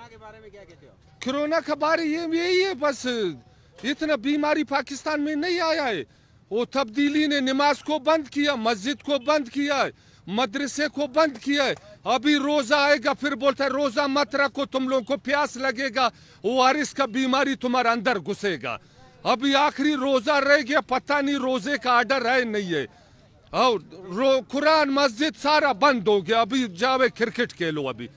corona के बारे में क्या कहते हो कोरोना के बारे ये यही है बस इतना बीमारी पाकिस्तान में नहीं आया है वो तब्दीली ने नमाज को बंद किया मस्जिद को बंद किया मदरसे को बंद किया है अभी रोजा आएगा फिर बोलता है रोजा मत रखो तुम लोगों को प्यास लगेगा वो आरिस का बीमारी तुम्हारा अंदर घुसेगा अभी आखिरी रोजा रह गया पता नहीं रोजे का आर्डर है नहीं है और कुरान मस्जिद सारा बंद हो गया अभी जावे क्रिकेट खेलो अभी